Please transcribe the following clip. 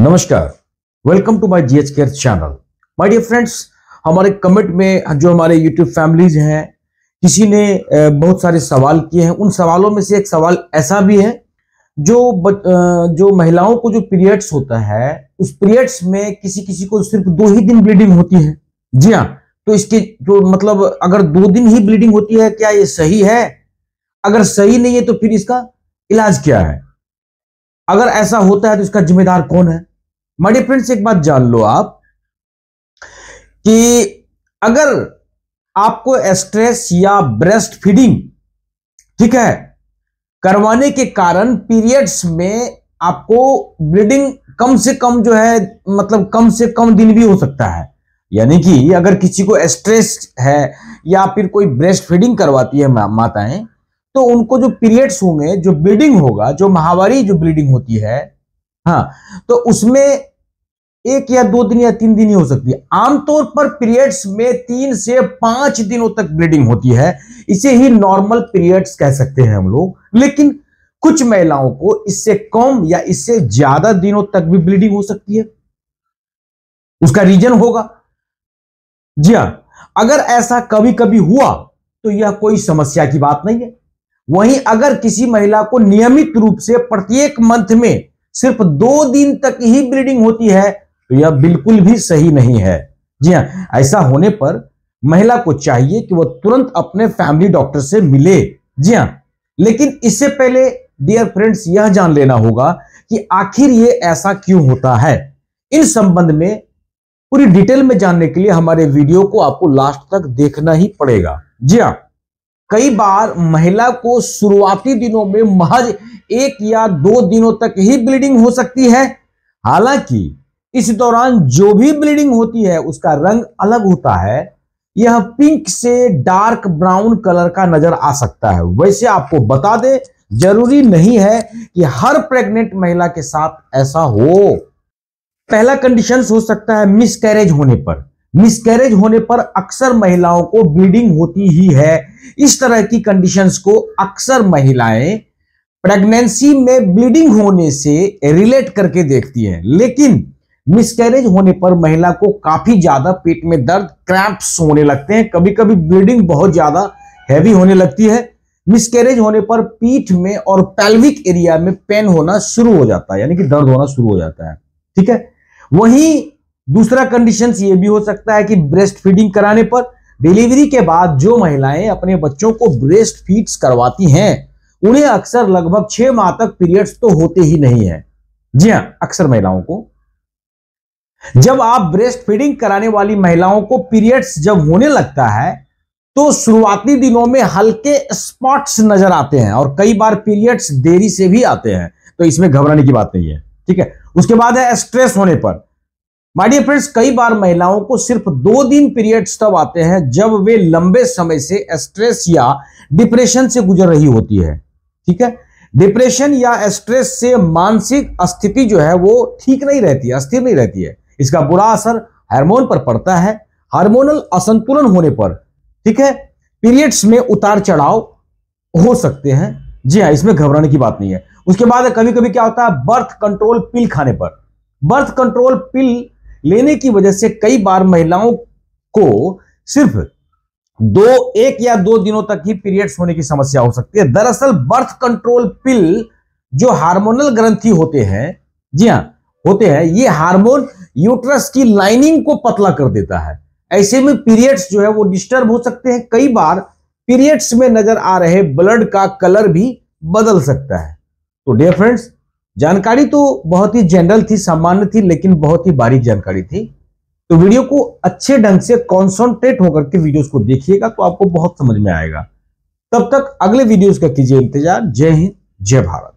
नमस्कार welcome to my GH care channel my dear friends हमारे comment में जो हमारे यूट्यूब फैमिलीज हैं किसी ने बहुत सारे सवाल किए हैं उन सवालों में से एक सवाल ऐसा भी है जो जो महिलाओं को जो पीरियड्स होता है उस पीरियड्स में किसी किसी को सिर्फ दो ही दिन ब्लीडिंग होती है जी हाँ तो इसके जो मतलब अगर दो दिन ही ब्लीडिंग होती है क्या ये सही है अगर सही नहीं है तो फिर इसका इलाज क्या है अगर ऐसा होता है तो इसका जिम्मेदार कौन है मडी फ्रेंड्स एक बात जान लो आप कि अगर आपको स्ट्रेस या ब्रेस्ट फीडिंग ठीक है करवाने के कारण पीरियड्स में आपको ब्लीडिंग कम से कम जो है मतलब कम से कम दिन भी हो सकता है यानी कि अगर किसी को स्ट्रेस है या फिर कोई ब्रेस्ट फीडिंग करवाती है माताएं तो उनको जो पीरियड्स होंगे जो ब्लीडिंग होगा जो महावारी जो ब्लीडिंग होती है हाँ तो उसमें एक या दो दिन या तीन दिन ही हो सकती है आमतौर पर पीरियड्स में तीन से पांच दिनों तक ब्लीडिंग होती है इसे ही नॉर्मल पीरियड्स कह सकते हैं हम लोग लेकिन कुछ महिलाओं को इससे कम या इससे ज्यादा दिनों तक भी ब्लीडिंग हो सकती है उसका रीजन होगा जी हाँ अगर ऐसा कभी कभी हुआ तो यह कोई समस्या की बात नहीं है वहीं अगर किसी महिला को नियमित रूप से प्रत्येक मंथ में सिर्फ दो दिन तक ही ब्लीडिंग होती है तो यह बिल्कुल भी सही नहीं है जी हाँ ऐसा होने पर महिला को चाहिए कि वह तुरंत अपने फैमिली डॉक्टर से मिले जी हाँ लेकिन इससे पहले डियर फ्रेंड्स यह जान लेना होगा कि आखिर ये ऐसा क्यों होता है इन संबंध में पूरी डिटेल में जानने के लिए हमारे वीडियो को आपको लास्ट तक देखना ही पड़ेगा जी हाँ कई बार महिला को शुरुआती दिनों में महज एक या दो दिनों तक ही ब्लीडिंग हो सकती है हालांकि इस दौरान जो भी ब्लीडिंग होती है उसका रंग अलग होता है यह पिंक से डार्क ब्राउन कलर का नजर आ सकता है वैसे आपको बता दें जरूरी नहीं है कि हर प्रेग्नेंट महिला के साथ ऐसा हो पहला कंडीशन हो सकता है मिसकैरेज होने पर मिसकैरेज होने पर अक्सर महिलाओं को ब्लीडिंग होती ही है इस तरह की कंडीशंस को अक्सर महिलाएं प्रेगनेंसी में ब्लीडिंग होने से रिलेट करके देखती है लेकिन मिसकैरेज होने पर महिला को काफी ज्यादा पेट में दर्द क्रैप्स होने लगते हैं कभी कभी ब्लीडिंग बहुत ज्यादा हैवी होने लगती है मिसकैरेज होने पर पीठ में और पैल्विक एरिया में पेन होना शुरू हो जाता है यानी कि दर्द होना शुरू हो जाता है ठीक है वहीं दूसरा कंडीशन ये भी हो सकता है कि ब्रेस्ट फीडिंग कराने पर डिलीवरी के बाद जो महिलाएं अपने बच्चों को ब्रेस्ट फीड्स करवाती हैं उन्हें अक्सर लगभग छह माह तक पीरियड्स तो होते ही नहीं है जी हाँ अक्सर महिलाओं को जब आप ब्रेस्ट फीडिंग कराने वाली महिलाओं को पीरियड्स जब होने लगता है तो शुरुआती दिनों में हल्के स्पॉट्स नजर आते हैं और कई बार पीरियड्स देरी से भी आते हैं तो इसमें घबराने की बात नहीं है ठीक है उसके बाद है स्ट्रेस होने पर माडियर फ्रेंड्स कई बार महिलाओं को सिर्फ दो दिन पीरियड्स तब आते हैं जब वे लंबे समय से स्ट्रेस या डिप्रेशन से गुजर रही होती है ठीक है डिप्रेशन या स्ट्रेस से मानसिक स्थिति जो है वो ठीक नहीं रहती है अस्थिर नहीं रहती है इसका बुरा असर हार्मोन पर पड़ता है हार्मोनल असंतुलन होने पर ठीक है पीरियड्स में उतार चढ़ाव हो सकते हैं जी हाँ इसमें घबराने की बात नहीं है उसके बाद कभी कभी क्या होता है बर्थ कंट्रोल पिल खाने पर बर्थ कंट्रोल पिल लेने की वजह से कई बार महिलाओं को सिर्फ दो एक या दो दिनों तक ही पीरियड्स होने की समस्या हो सकती है दरअसल बर्थ कंट्रोल पिल जो हार्मोनल ग्रंथि होते हैं जी हाँ होते हैं ये हार्मोन यूट्रस की लाइनिंग को पतला कर देता है ऐसे में पीरियड्स जो है वो डिस्टर्ब हो सकते हैं कई बार पीरियड्स में नजर आ रहे ब्लड का कलर भी बदल सकता है तो डियर फ्रेंड्स जानकारी तो बहुत ही जनरल थी सामान्य थी लेकिन बहुत ही बारीक जानकारी थी तो वीडियो को अच्छे ढंग से कॉन्सेंट्रेट होकर के वीडियोस को देखिएगा तो आपको बहुत समझ में आएगा तब तक अगले वीडियोस का कीजिए इंतजार जय हिंद जय भारत